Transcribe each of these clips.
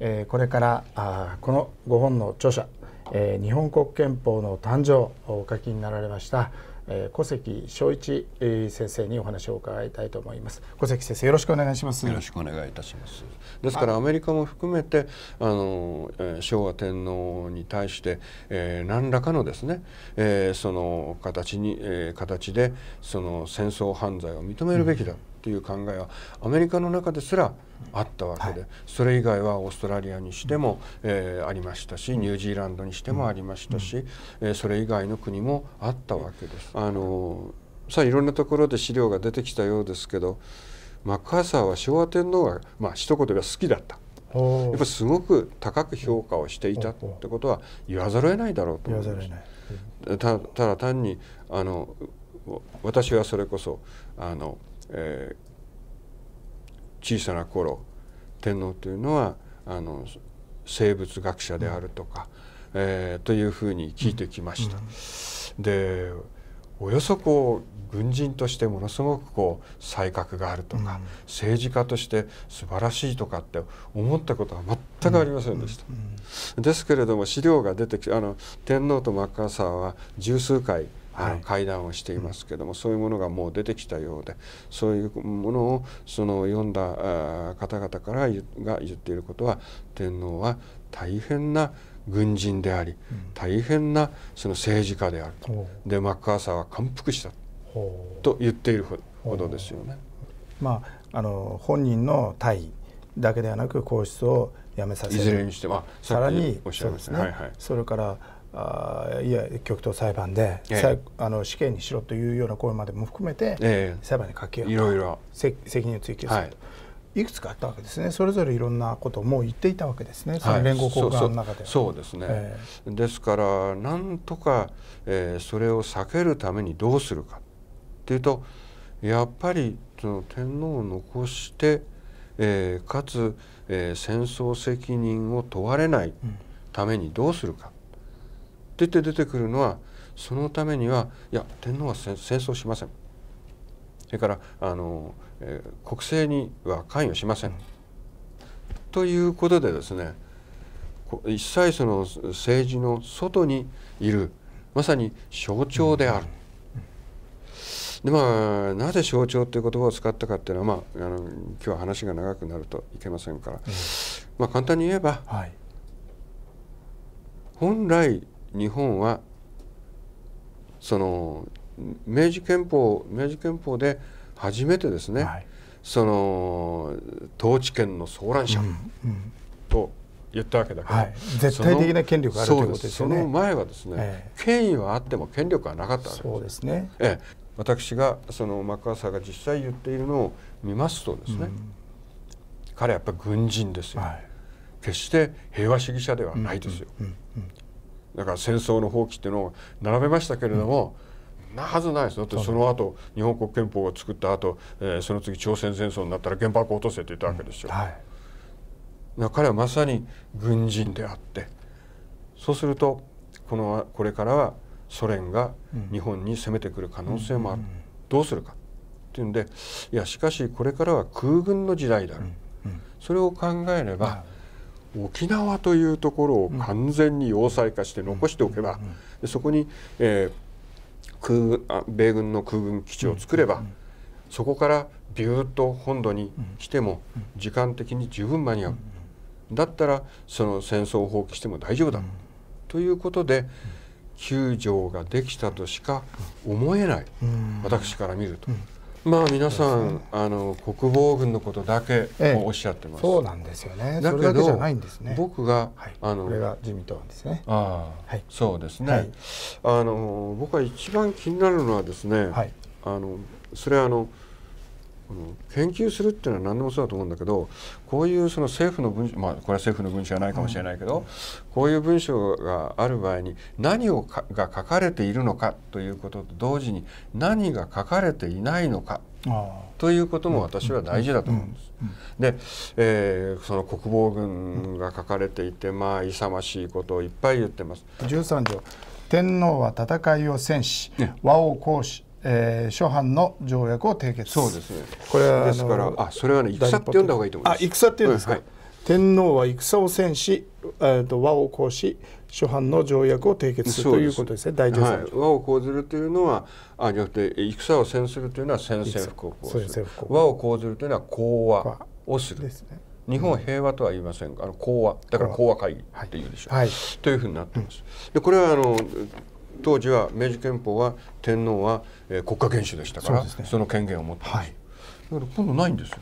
えー、これからあこの5本の著者、えー、日本国憲法の誕生をお書きになられました、えー、小関正一先生にお話を伺いたいと思います古関先生よろしくお願いしますよろしくお願いいたしますですからアメリカも含めてあの昭和天皇に対して、えー、何らかのですね、えー、その形に、えー、形でその戦争犯罪を認めるべきだ、うんという考えはアメリカの中ですらあったわけで、はい、それ以外はオーストラリアにしても、うん、えー、ありましたしニュージーランドにしてもありましたし、うん、えー、それ以外の国もあったわけです。あのさあいろんなところで資料が出てきたようですけどマッカーサーは昭和天皇がまあ一言では好きだった。やっぱすごく高く評価をしていたってことは言わざるを得ないだろうと思います。ただ単にあの私はそれこそあのえー、小さな頃天皇というのはあの生物学者であるとか、うん、えー、というふうに聞いてきました。うん、でおよそこう軍人としてものすごくこう才覚があるとか、うん、政治家として素晴らしいとかって思ったことは全くありませんでした。ですけれども資料が出てきてあの天皇とマッカーサーは十数回はい、会談をしていますけどもそういうものがもう出てきたようでそういうものをその読んだ方々からが言っていることは天皇は大変な軍人であり、大変なその政治家であると、うん、でマッカーサーは感服したと言っているほどですよね。まあ、あの本人の退位だけではなく皇室を辞めさせるいずれにしてもさらにおっしゃいますね、ねはいはい、それからあいや極東裁判で、ええ、あの死刑にしろというような声までも含めて、え、裁判にかけよういろいろ責任を追及すると、はい、いくつかあったわけですねそれぞれいろんなことをもう言っていたわけですね、はい、連合国側の中でそうですね、えですからなんとか、えー、それを避けるためにどうするかっていうとやっぱりその天皇を残して、えー、かつ、えー、戦争責任を問われないためにどうするか。うん出て出てくるのはそのためにはいや天皇は戦争しませんそれからあの、えー、国政には関与しません、うん、ということでですね一切その政治の外にいるまさに象徴である。でまあ、なぜ象徴という言葉を使ったかっていうのは、まあ、あの今日は話が長くなるといけませんから、うん、まあ、簡単に言えば、はい、本来日本はその明治憲法明治憲法で初めてですね、はい、その統治権の騒乱者と言ったわけだから、うんうんはい、絶対的な権力があるということですね。その前はですね、え権威はあっても権力はなかったわけです。そうですね、ええ、私がそのマッカーサーが実際言っているのを見ますとですね、うん、彼はやっぱり軍人ですよ、はい、決して平和主義者ではないですよ。うんうんだから戦争の放棄っていうのを並べましたけれども、なはずないですだってその後日本国憲法を作った後、えー、その次朝鮮戦争になったら原爆を落とせって言ったわけですよ。うんはい、彼はまさに軍人であってそうするとこのこれからはソ連が日本に攻めてくる可能性もある、うん、どうするかっていうんでいやしかしこれからは空軍の時代だろう、うん、それを考えれば、沖縄というところを完全に要塞化して残しておけば、そこに、えー、空あ米軍の空軍基地を作れば、そこからビューッと本土に来ても時間的に十分間に合う、だったらその戦争を放棄しても大丈夫だ、ということで9条ができたとしか思えない、私から見ると。まあ皆さん、ね、あの国防軍のことだけおっしゃってます、ええ、そうなんですよねだけど、ね、僕が、はい、あのこれが自民党ですねああ、はい、そうですね、はい、あの僕は一番気になるのはですね、あのそれはあの研究するっていうのは何でもそうだと思うんだけどこういうその政府の文書まあこれは政府の文書じゃないかもしれないけど、うん、こういう文書がある場合に何をが書かれているのかということと同時に何が書かれていないのかということも私は大事だと思うんです。で、えー、その国防軍が書かれていてまあ勇ましいことをいっぱい言ってます。13条天皇は戦いを戦し、和を行使えー、諸藩の条約を締結そうですねこれはですからあそれはね戦って呼んだ方がいいと思いますあ戦って言うんですか、はい、天皇は戦を戦し、えー、と和を行し諸藩の条約を締結するということですね大条約、はい、和を講ずるというのはあじゃなくて戦を戦するというのは戦線布告をする和を講ずるというのは講和をするですね日本は平和とは言いませんが、あの講和だから講和会議っていうでしょう、はい、というふうになってます。でこれはあの当時は明治憲法は天皇は、えー、国家元首でしたからそ,、ね、その権限を持ってます、はい、だから今度ないんですよ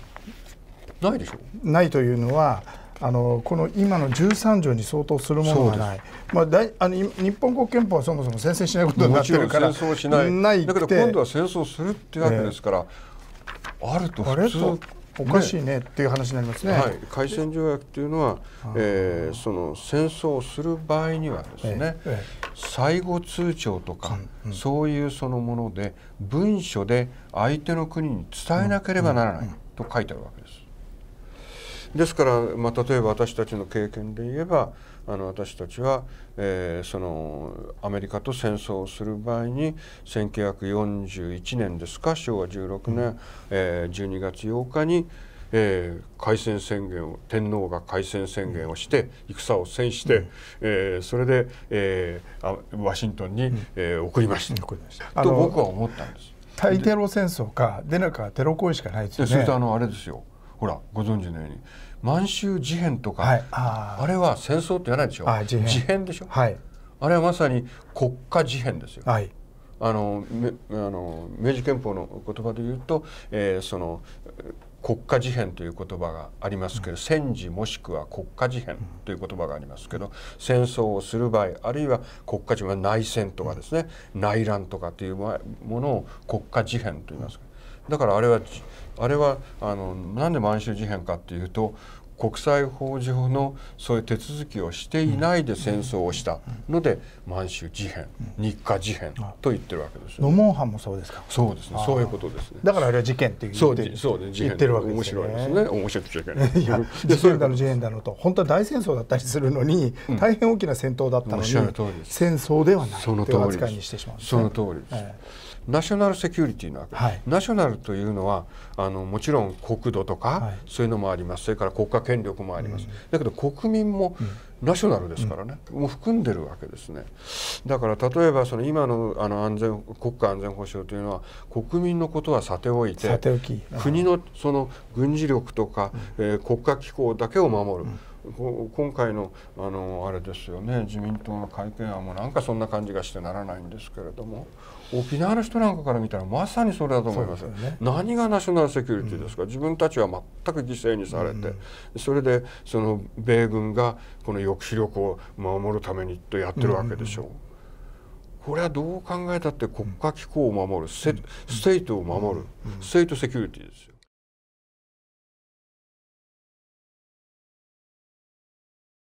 ないでしょないというのはあのこの今の13条に相当するものがない、まあ、だいあの日本国憲法はそもそも宣戦しないことになってるから戦争しないだけど今度は戦争するっていうわけですから、えー、あると普通おかしいねっていう話になりますね。ねはい、開戦条約というのは、えー、その戦争をする場合にはですね、ええ、最後通帳とか、うん、そういうそのもので文書で相手の国に伝えなければならないと書いてあるわけです。ですから、まあ、例えば私たちの経験で言えばあの私たちは、えー、そのアメリカと戦争をする場合に1941年ですか昭和16年、うん、えー、12月8日に、えー、開戦宣言を天皇が開戦宣言をして戦を制して、うん、えー、それで、えー、ワシントンに、うん、えー、送りました、うん、と僕は思ったんです。対テロ戦争か出なかテロ行為しかないですよね。それとあのあれですよほらご存知のように満州事変とか、はい、ああれは戦争って言わないでしょ事変事変でしょ、はい、あれはまさに国家事変ですよ。はいあのあの明治憲法の言葉で言うと、えー、その国家事変という言葉がありますけど、うん、戦時もしくは国家事変という言葉がありますけど、うん、戦争をする場合あるいは国家事変内戦とかですね、うん、内乱とかというものを国家事変と言いますけだからあれはあれはあのなんで満州事変かっていうと国際法上のそういう手続きをしていないで戦争をしたので満州事変、日華事変と言ってるわけですよ、ね。ノモンハンもそうですか。そうですね。そういうことですね。だからあれは事件って言ってる。そうですね。言ってるわけです面白いですね。面白くちゃいけない。いや、事変だの事変だのと本当は大戦争だったりするのに、大変大きな戦闘だったのに、戦争ではないそのう扱いにしてしまうね。その通りです。ナショナルセキュリティなわけ、はい、ナショナルというのはあのもちろん国土とか、はい、そういうのもありますそれから国家権力もあります、うん、だけど国民もナショナルですからね、うん、もう含んでるわけですねだから例えばその今のあの安全国家安全保障というのは国民のことはさておいて国のその軍事力とか、うん、えー、国家機構だけを守る。今回のあのあれですよね自民党の改憲案もなんかそんな感じがしてならないんですけれども沖縄の人なんかから見たらまさにそれだと思います、ね、何がナショナルセキュリティですか、うん、自分たちは全く犠牲にされて、うん、それでその米軍がこの抑止力を守るためにとやってるわけでしょう。うんこれはどう考えたって国家機構を守る、ステートを守る、ステートセキュリティですよ。